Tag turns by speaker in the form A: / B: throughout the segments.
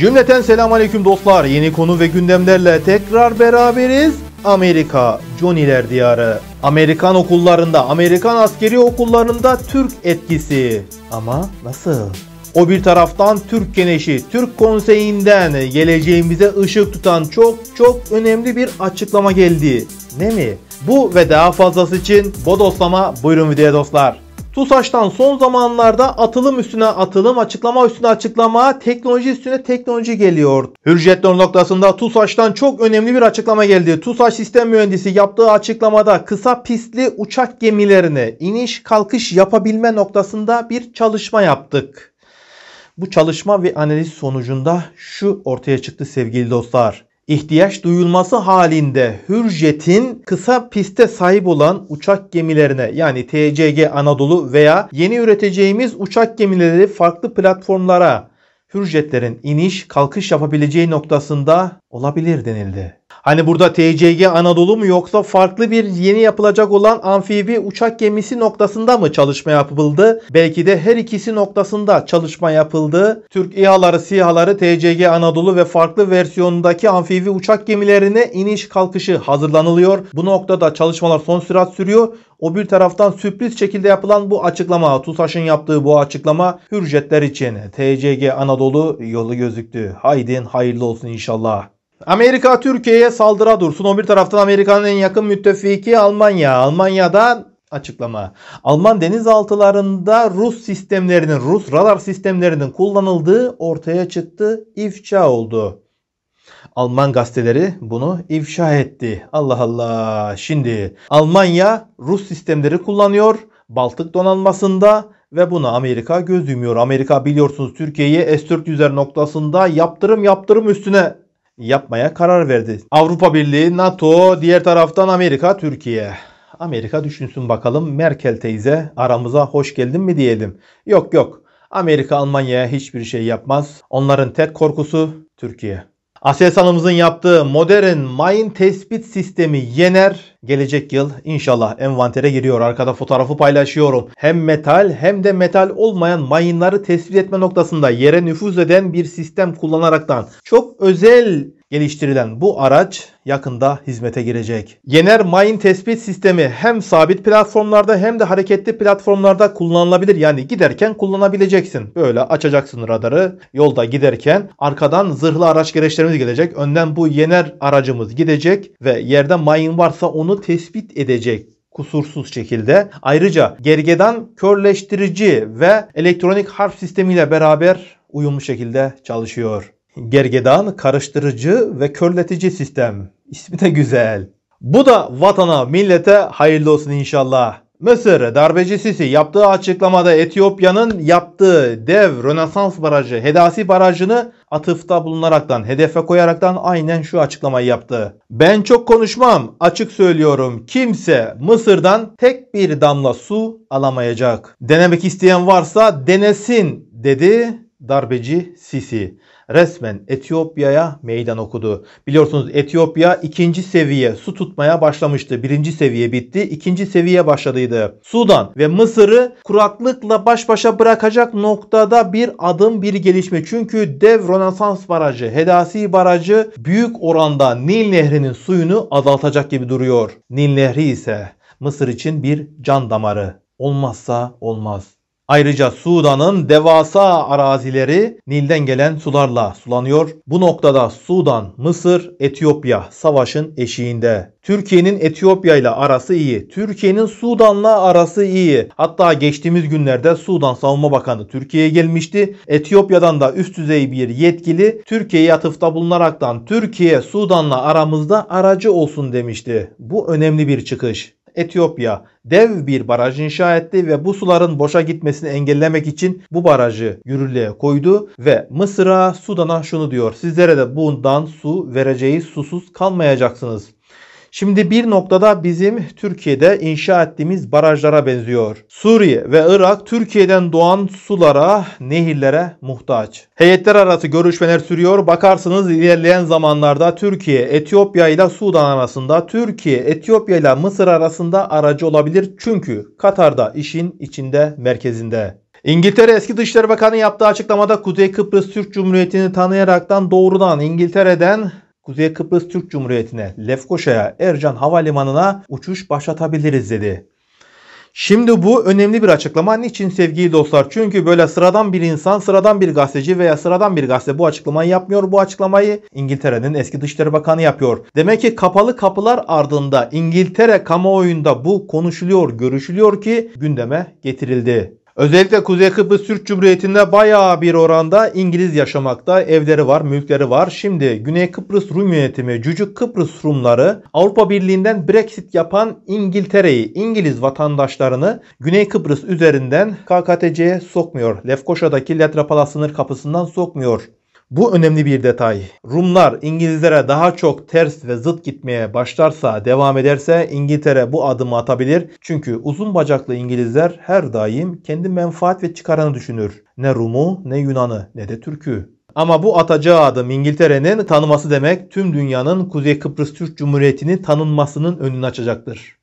A: Cümleten selam selamünaleyküm dostlar. Yeni konu ve gündemlerle tekrar beraberiz. Amerika, Johnny'ler diyarı. Amerikan okullarında, Amerikan askeri okullarında Türk etkisi. Ama nasıl? O bir taraftan Türk Keneşi, Türk Konseyi'nden geleceğimize ışık tutan çok çok önemli bir açıklama geldi. Ne mi? Bu ve daha fazlası için bodoslama buyurun videoya dostlar. TUSAŞ'tan son zamanlarda atılım üstüne atılım, açıklama üstüne açıklama, teknoloji üstüne teknoloji geliyor. Hürjetler noktasında TUSAŞ'tan çok önemli bir açıklama geldi. TUSAŞ sistem mühendisi yaptığı açıklamada kısa pistli uçak gemilerine iniş kalkış yapabilme noktasında bir çalışma yaptık. Bu çalışma ve analiz sonucunda şu ortaya çıktı sevgili dostlar. İhtiyaç duyulması halinde Hürjet'in kısa piste sahip olan uçak gemilerine yani TCG Anadolu veya yeni üreteceğimiz uçak gemileri farklı platformlara Hürjetlerin iniş kalkış yapabileceği noktasında olabilir denildi. Hani burada TCG Anadolu mu yoksa farklı bir yeni yapılacak olan amfibi uçak gemisi noktasında mı çalışma yapıldı? Belki de her ikisi noktasında çalışma yapıldı. Türk İHA'ları, SİHA'ları TCG Anadolu ve farklı versiyonundaki amfibi uçak gemilerine iniş kalkışı hazırlanılıyor. Bu noktada çalışmalar son sürat sürüyor. O bir taraftan sürpriz şekilde yapılan bu açıklama, TUSAŞ'ın yaptığı bu açıklama Hürjetler için TCG Anadolu yolu gözüktü. Haydin hayırlı olsun inşallah. Amerika Türkiye'ye saldıra dursun. O bir taraftan Amerika'nın en yakın müttefiki Almanya. Almanya'da açıklama. Alman denizaltılarında Rus sistemlerinin, Rus radar sistemlerinin kullanıldığı ortaya çıktı, ifşa oldu. Alman gazeteleri bunu ifşa etti. Allah Allah. Şimdi Almanya Rus sistemleri kullanıyor Baltık donanmasında ve buna Amerika göz yumuyor. Amerika biliyorsunuz Türkiye'yi S-400'ler noktasında yaptırım yaptırım üstüne yapmaya karar verdi. Avrupa Birliği, NATO, diğer taraftan Amerika, Türkiye. Amerika düşünsün bakalım Merkel teyze aramıza hoş geldin mi diyelim. Yok yok Amerika Almanya'ya hiçbir şey yapmaz. Onların tek korkusu Türkiye. Aselsan'ımızın yaptığı modern mayın tespit sistemi yener. Gelecek yıl inşallah envantere giriyor. Arkada fotoğrafı paylaşıyorum. Hem metal hem de metal olmayan mayınları tespit etme noktasında yere nüfuz eden bir sistem kullanaraktan çok özel geliştirilen bu araç yakında hizmete girecek. Yener Mayın Tespit Sistemi hem sabit platformlarda hem de hareketli platformlarda kullanılabilir. Yani giderken kullanabileceksin. Böyle açacaksın radarı. Yolda giderken arkadan zırhlı araç gereçlerimiz gelecek. Önden bu Yener aracımız gidecek ve yerde mayın varsa onu tespit edecek kusursuz şekilde. Ayrıca gergedan körleştirici ve elektronik harf sistemiyle beraber uyumlu şekilde çalışıyor gergedan, karıştırıcı ve körletici sistem. İsmi de güzel. Bu da vatana, millete hayırlı olsun inşallah. Mısır darbeci Sisi yaptığı açıklamada Etiyopya'nın yaptığı dev Rönesans Barajı, Hedasi Barajı'nı atıfta bulunaraktan, hedefe koyaraktan aynen şu açıklamayı yaptı. Ben çok konuşmam, açık söylüyorum. Kimse Mısır'dan tek bir damla su alamayacak. Denemek isteyen varsa denesin dedi darbeci Sisi resmen Etiyopya'ya meydan okudu. Biliyorsunuz Etiyopya ikinci seviye su tutmaya başlamıştı. Birinci seviye bitti. ikinci seviye başladıydı. Sudan ve Mısır'ı kuraklıkla baş başa bırakacak noktada bir adım bir gelişme. Çünkü dev Rönesans Barajı, Hedasi Barajı büyük oranda Nil Nehri'nin suyunu azaltacak gibi duruyor. Nil Nehri ise Mısır için bir can damarı. Olmazsa olmaz. Ayrıca Sudan'ın devasa arazileri Nil'den gelen sularla sulanıyor. Bu noktada Sudan, Mısır, Etiyopya savaşın eşiğinde. Türkiye'nin Etiyopya ile arası iyi. Türkiye'nin Sudan'la arası iyi. Hatta geçtiğimiz günlerde Sudan Savunma Bakanı Türkiye'ye gelmişti. Etiyopya'dan da üst düzey bir yetkili Türkiye'ye atıfta bulunaraktan Türkiye Sudan'la aramızda aracı olsun demişti. Bu önemli bir çıkış. Etiyopya dev bir baraj inşa etti ve bu suların boşa gitmesini engellemek için bu barajı yürürlüğe koydu ve Mısır'a, Sudan'a şunu diyor. Sizlere de bundan su vereceğiz, susuz kalmayacaksınız. Şimdi bir noktada bizim Türkiye'de inşa ettiğimiz barajlara benziyor. Suriye ve Irak Türkiye'den doğan sulara, nehirlere muhtaç. Heyetler arası görüşmeler sürüyor. Bakarsınız ilerleyen zamanlarda Türkiye, Etiyopya ile Sudan arasında, Türkiye, Etiyopya ile Mısır arasında aracı olabilir. Çünkü Katar'da işin içinde merkezinde. İngiltere eski Dışişleri Bakanı yaptığı açıklamada Kuzey Kıbrıs Türk Cumhuriyeti'ni tanıyaraktan doğrudan İngiltere'den Kuzey Kıbrıs Türk Cumhuriyeti'ne, Lefkoşa'ya, Ercan Havalimanı'na uçuş başlatabiliriz dedi. Şimdi bu önemli bir açıklama. Niçin sevgili dostlar? Çünkü böyle sıradan bir insan, sıradan bir gazeteci veya sıradan bir gazete bu açıklamayı yapmıyor. Bu açıklamayı İngiltere'nin eski Dışişleri Bakanı yapıyor. Demek ki kapalı kapılar ardında İngiltere kamuoyunda bu konuşuluyor, görüşülüyor ki gündeme getirildi. Özellikle Kuzey Kıbrıs Türk Cumhuriyeti'nde bayağı bir oranda İngiliz yaşamakta. Evleri var, mülkleri var. Şimdi Güney Kıbrıs Rum yönetimi, Cücük Kıbrıs Rumları Avrupa Birliği'nden Brexit yapan İngiltere'yi, İngiliz vatandaşlarını Güney Kıbrıs üzerinden KKTC'ye sokmuyor. Lefkoşa'daki Letra sınır kapısından sokmuyor. Bu önemli bir detay. Rumlar İngilizlere daha çok ters ve zıt gitmeye başlarsa, devam ederse İngiltere bu adımı atabilir. Çünkü uzun bacaklı İngilizler her daim kendi menfaat ve çıkarını düşünür. Ne Rum'u, ne Yunan'ı, ne de Türk'ü. Ama bu atacağı adım İngiltere'nin tanıması demek tüm dünyanın Kuzey Kıbrıs Türk Cumhuriyeti'ni tanınmasının önünü açacaktır.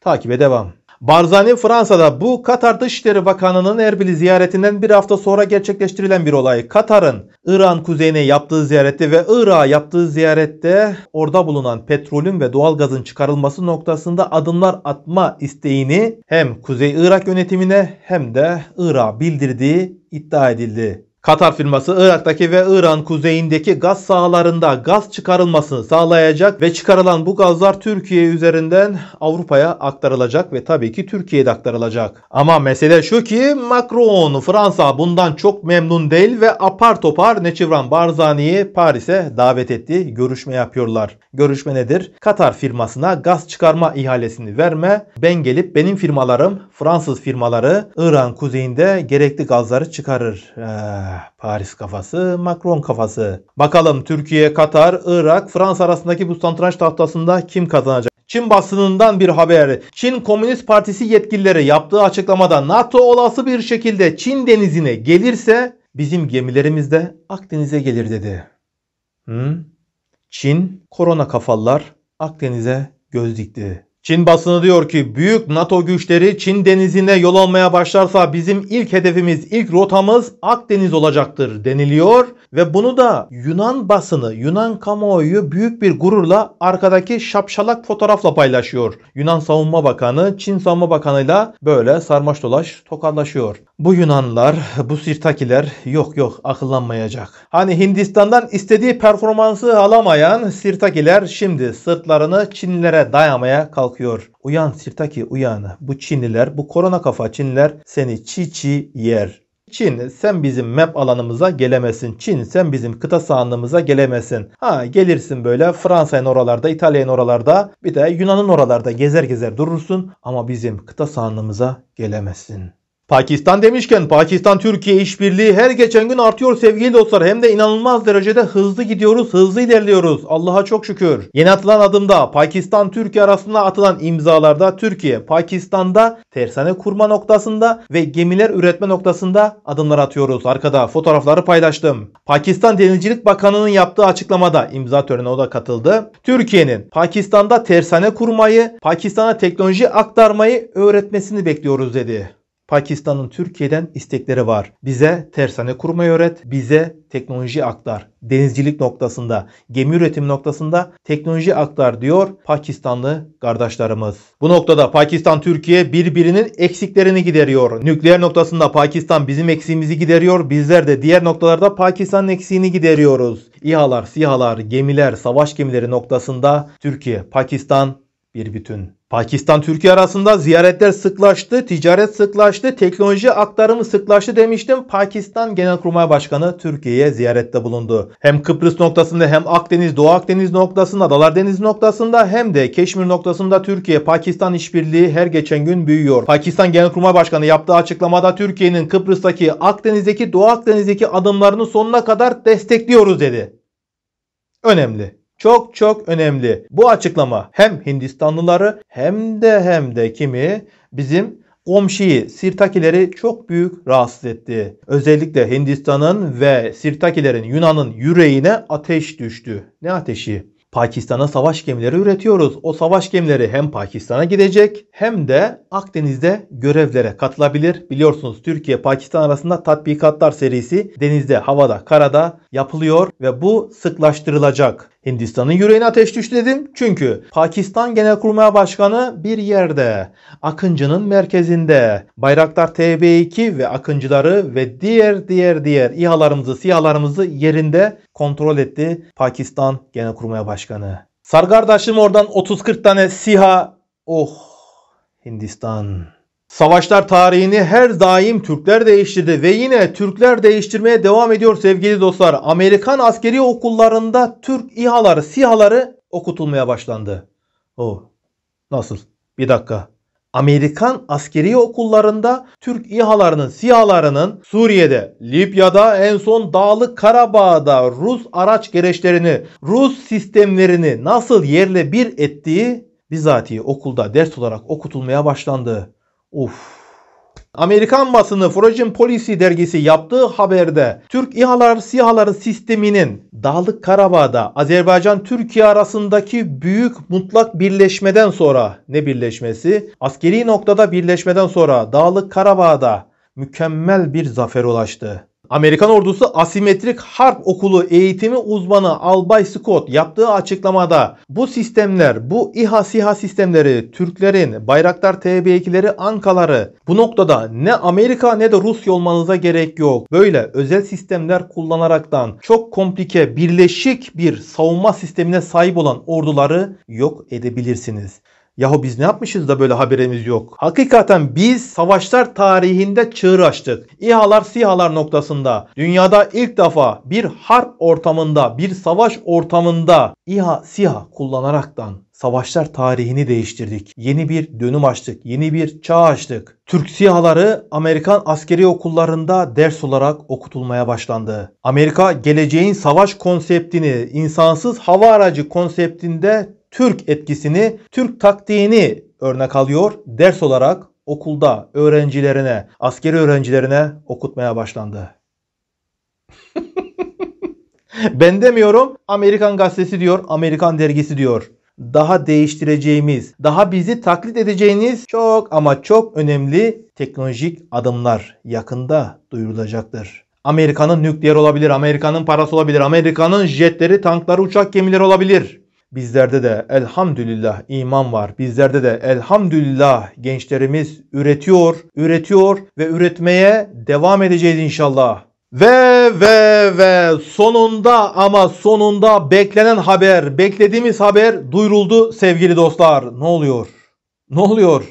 A: Takibe devam. Barzani Fransa'da bu Katar Dışişleri Bakanı'nın Erbil'i ziyaretinden bir hafta sonra gerçekleştirilen bir olay. Katar'ın İran kuzeyine yaptığı ziyarette ve Irak'a yaptığı ziyarette orada bulunan petrolün ve doğalgazın çıkarılması noktasında adımlar atma isteğini hem Kuzey Irak yönetimine hem de Irak'a bildirdiği iddia edildi. Katar firması Irak'taki ve İran kuzeyindeki gaz sahalarında gaz çıkarılmasını sağlayacak ve çıkarılan bu gazlar Türkiye üzerinden Avrupa'ya aktarılacak ve tabii ki Türkiye'de aktarılacak. Ama mesele şu ki Macron Fransa bundan çok memnun değil ve apar topar Neçivran Barzani'yi Paris'e davet etti. Görüşme yapıyorlar. Görüşme nedir? Katar firmasına gaz çıkarma ihalesini verme. Ben gelip benim firmalarım Fransız firmaları İran kuzeyinde gerekli gazları çıkarır. Ee, Paris kafası, Macron kafası. Bakalım Türkiye, Katar, Irak, Fransa arasındaki bu satranç tahtasında kim kazanacak? Çin basınından bir haber. Çin Komünist Partisi yetkilileri yaptığı açıklamada NATO olası bir şekilde Çin denizine gelirse bizim gemilerimiz de Akdeniz'e gelir dedi. Hı? Çin korona kafalar Akdeniz'e göz dikti. Çin basını diyor ki büyük NATO güçleri Çin denizine yol almaya başlarsa bizim ilk hedefimiz, ilk rotamız Akdeniz olacaktır deniliyor. Ve bunu da Yunan basını, Yunan kamuoyu büyük bir gururla arkadaki şapşalak fotoğrafla paylaşıyor. Yunan Savunma Bakanı Çin Savunma Bakanı'yla böyle sarmaş dolaş tokalaşıyor. Bu Yunanlar, bu Sirtakiler yok yok akıllanmayacak. Hani Hindistan'dan istediği performansı alamayan Sirtakiler şimdi sırtlarını Çinlere dayamaya kalkıyor kalkıyor. Uyan Sirtaki uyanı, Bu Çinliler, bu korona kafa Çinliler seni çiğ çiğ yer. Çin sen bizim map alanımıza gelemesin. Çin sen bizim kıta sahanlığımıza gelemesin. Ha gelirsin böyle Fransa'nın oralarda, İtalya'nın oralarda bir de Yunan'ın oralarda gezer gezer durursun ama bizim kıta sahanlığımıza gelemesin. Pakistan demişken Pakistan-Türkiye işbirliği her geçen gün artıyor sevgili dostlar. Hem de inanılmaz derecede hızlı gidiyoruz, hızlı ilerliyoruz. Allah'a çok şükür. Yeni atılan adımda Pakistan-Türkiye arasında atılan imzalarda Türkiye, Pakistan'da tersane kurma noktasında ve gemiler üretme noktasında adımlar atıyoruz. Arkada fotoğrafları paylaştım. Pakistan Denizcilik Bakanı'nın yaptığı açıklamada imza töreni o da katıldı. Türkiye'nin Pakistan'da tersane kurmayı, Pakistan'a teknoloji aktarmayı öğretmesini bekliyoruz dedi. Pakistan'ın Türkiye'den istekleri var. Bize tersane kurmayı öğret, bize teknoloji aktar. Denizcilik noktasında, gemi üretimi noktasında teknoloji aktar diyor Pakistanlı kardeşlerimiz. Bu noktada Pakistan Türkiye birbirinin eksiklerini gideriyor. Nükleer noktasında Pakistan bizim eksiğimizi gideriyor. Bizler de diğer noktalarda Pakistan'ın eksiğini gideriyoruz. İHA'lar, SİHA'lar, gemiler, savaş gemileri noktasında Türkiye, Pakistan bir bütün. Pakistan-Türkiye arasında ziyaretler sıklaştı, ticaret sıklaştı, teknoloji aktarımı sıklaştı demiştim. Pakistan Genelkurmay Başkanı Türkiye'ye ziyarette bulundu. Hem Kıbrıs noktasında hem Akdeniz, Doğu Akdeniz noktasında, Adalar Deniz noktasında hem de Keşmir noktasında Türkiye-Pakistan işbirliği her geçen gün büyüyor. Pakistan Genelkurmay Başkanı yaptığı açıklamada Türkiye'nin Kıbrıs'taki, Akdeniz'deki, Doğu Akdeniz'deki adımlarını sonuna kadar destekliyoruz dedi. Önemli. Çok çok önemli. Bu açıklama hem Hindistanlıları hem de hem de kimi bizim Komşiyi, Sirtakileri çok büyük rahatsız etti. Özellikle Hindistan'ın ve Sirtakilerin Yunan'ın yüreğine ateş düştü. Ne ateşi? Pakistan'a savaş gemileri üretiyoruz. O savaş gemileri hem Pakistan'a gidecek hem de Akdeniz'de görevlere katılabilir. Biliyorsunuz Türkiye Pakistan arasında tatbikatlar serisi denizde, havada, karada yapılıyor ve bu sıklaştırılacak. Hindistan'ın yüreğine ateş düştü dedim. Çünkü Pakistan Genelkurmay Başkanı bir yerde, Akıncı'nın merkezinde, Bayraktar TB2 ve Akıncıları ve diğer diğer diğer İHA'larımızı, SİHA'larımızı yerinde kontrol etti Pakistan Genelkurmay Başkanı. Sargardaşım oradan 30-40 tane SİHA, oh Hindistan. Savaşlar tarihini her daim Türkler değiştirdi ve yine Türkler değiştirmeye devam ediyor sevgili dostlar. Amerikan askeri okullarında Türk İHA'ları, SİHA'ları okutulmaya başlandı. O nasıl? Bir dakika. Amerikan askeri okullarında Türk İHA'larının, SİHA'larının Suriye'de, Libya'da, en son Dağlık Karabağ'da Rus araç gereçlerini, Rus sistemlerini nasıl yerle bir ettiği bizatihi okulda ders olarak okutulmaya başlandı. Of. Amerikan basını Foreign Policy dergisi yaptığı haberde Türk İHA'lar SİHA'ları sisteminin Dağlık Karabağ'da Azerbaycan-Türkiye arasındaki büyük mutlak birleşmeden sonra ne birleşmesi? Askeri noktada birleşmeden sonra Dağlık Karabağ'da mükemmel bir zafer ulaştı. Amerikan ordusu asimetrik harp okulu eğitimi uzmanı Albay Scott yaptığı açıklamada bu sistemler, bu İHA SİHA sistemleri, Türklerin, Bayraktar TB2'leri, Ankaları bu noktada ne Amerika ne de Rusya olmanıza gerek yok. Böyle özel sistemler kullanaraktan çok komplike, birleşik bir savunma sistemine sahip olan orduları yok edebilirsiniz. Yahu biz ne yapmışız da böyle haberimiz yok. Hakikaten biz savaşlar tarihinde çığır açtık. İHA'lar SİHA'lar noktasında dünyada ilk defa bir harp ortamında bir savaş ortamında İHA SİHA kullanaraktan savaşlar tarihini değiştirdik. Yeni bir dönüm açtık. Yeni bir çağ açtık. Türk SİHA'ları Amerikan askeri okullarında ders olarak okutulmaya başlandı. Amerika geleceğin savaş konseptini insansız hava aracı konseptinde Türk etkisini, Türk taktiğini örnek alıyor. Ders olarak okulda öğrencilerine, askeri öğrencilerine okutmaya başlandı. ben demiyorum, Amerikan gazetesi diyor, Amerikan dergisi diyor. Daha değiştireceğimiz, daha bizi taklit edeceğiniz çok ama çok önemli teknolojik adımlar yakında duyurulacaktır. Amerika'nın nükleer olabilir, Amerika'nın parası olabilir, Amerika'nın jetleri, tankları, uçak gemileri olabilir. Bizlerde de elhamdülillah iman var. Bizlerde de elhamdülillah gençlerimiz üretiyor, üretiyor ve üretmeye devam edeceğiz inşallah. Ve ve ve sonunda ama sonunda beklenen haber, beklediğimiz haber duyuruldu sevgili dostlar. Ne oluyor? Ne oluyor?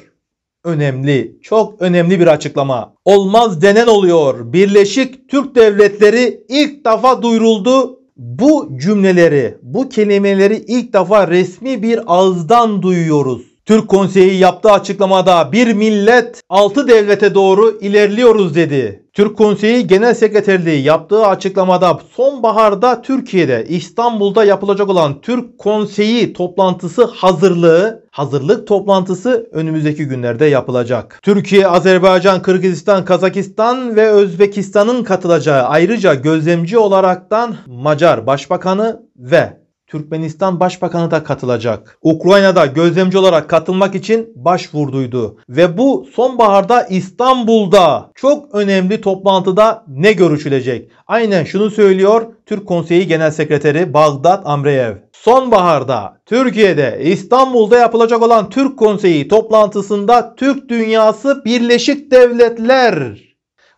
A: Önemli, çok önemli bir açıklama. Olmaz denen oluyor. Birleşik Türk Devletleri ilk defa duyuruldu bu cümleleri, bu kelimeleri ilk defa resmi bir ağızdan duyuyoruz. Türk Konseyi yaptığı açıklamada bir millet altı devlete doğru ilerliyoruz dedi. Türk Konseyi Genel Sekreterliği yaptığı açıklamada sonbaharda Türkiye'de İstanbul'da yapılacak olan Türk Konseyi toplantısı hazırlığı hazırlık toplantısı önümüzdeki günlerde yapılacak. Türkiye, Azerbaycan, Kırgızistan, Kazakistan ve Özbekistan'ın katılacağı ayrıca gözlemci olaraktan Macar Başbakanı ve Türkmenistan Başbakanı da katılacak. Ukrayna'da gözlemci olarak katılmak için başvurduydu. Ve bu sonbaharda İstanbul'da çok önemli toplantıda ne görüşülecek? Aynen şunu söylüyor Türk Konseyi Genel Sekreteri Bağdat Amreyev. Sonbaharda Türkiye'de İstanbul'da yapılacak olan Türk Konseyi toplantısında Türk dünyası Birleşik Devletler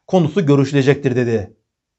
A: konusu görüşülecektir dedi.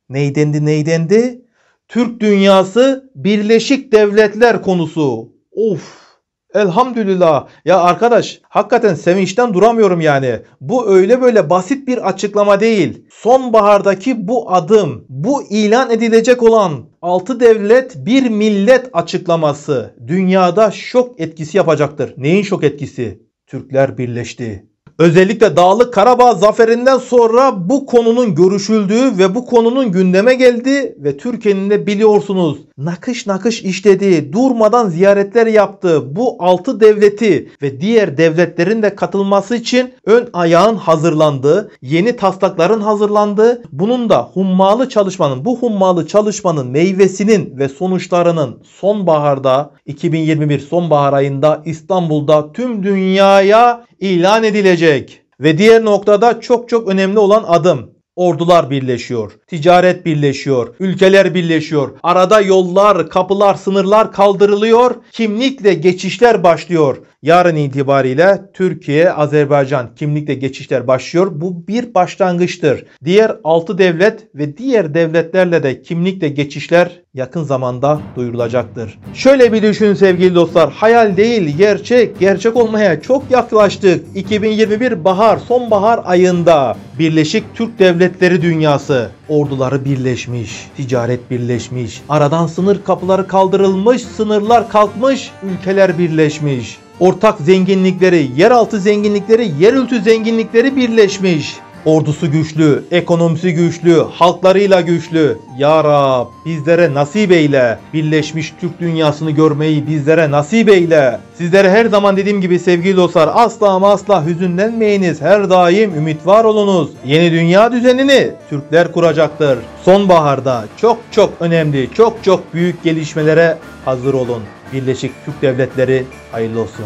A: Neydendi neydendi? Türk dünyası Birleşik Devletler konusu. Of. Elhamdülillah. Ya arkadaş hakikaten sevinçten duramıyorum yani. Bu öyle böyle basit bir açıklama değil. Sonbahardaki bu adım, bu ilan edilecek olan 6 devlet bir millet açıklaması dünyada şok etkisi yapacaktır. Neyin şok etkisi? Türkler birleşti. Özellikle Dağlık Karabağ zaferinden sonra bu konunun görüşüldüğü ve bu konunun gündeme geldi ve Türkiye'nin de biliyorsunuz nakış nakış işlediği, durmadan ziyaretler yaptığı bu altı devleti ve diğer devletlerin de katılması için ön ayağın hazırlandığı, yeni taslakların hazırlandığı, bunun da hummalı çalışmanın, bu hummalı çalışmanın meyvesinin ve sonuçlarının sonbaharda 2021 sonbahar ayında İstanbul'da tüm dünyaya ilan edilecek. Ve diğer noktada çok çok önemli olan adım. Ordular birleşiyor, ticaret birleşiyor, ülkeler birleşiyor. Arada yollar, kapılar, sınırlar kaldırılıyor. Kimlikle geçişler başlıyor. Yarın itibariyle Türkiye, Azerbaycan kimlikle geçişler başlıyor. Bu bir başlangıçtır. Diğer 6 devlet ve diğer devletlerle de kimlikle geçişler yakın zamanda duyurulacaktır. Şöyle bir düşünün sevgili dostlar. Hayal değil gerçek. Gerçek olmaya çok yaklaştık. 2021 bahar sonbahar ayında Birleşik Türk Devletleri dünyası orduları birleşmiş, ticaret birleşmiş, aradan sınır kapıları kaldırılmış, sınırlar kalkmış, ülkeler birleşmiş. Ortak zenginlikleri, yeraltı zenginlikleri, yerültü zenginlikleri birleşmiş. Ordusu güçlü, ekonomisi güçlü, halklarıyla güçlü. Ya Rab bizlere nasip eyle. Birleşmiş Türk dünyasını görmeyi bizlere nasip eyle. Sizlere her zaman dediğim gibi sevgili dostlar asla ama asla hüzünlenmeyiniz. Her daim ümit var olunuz. Yeni dünya düzenini Türkler kuracaktır. Sonbaharda çok çok önemli, çok çok büyük gelişmelere hazır olun. Birleşik Türk Devletleri hayırlı olsun.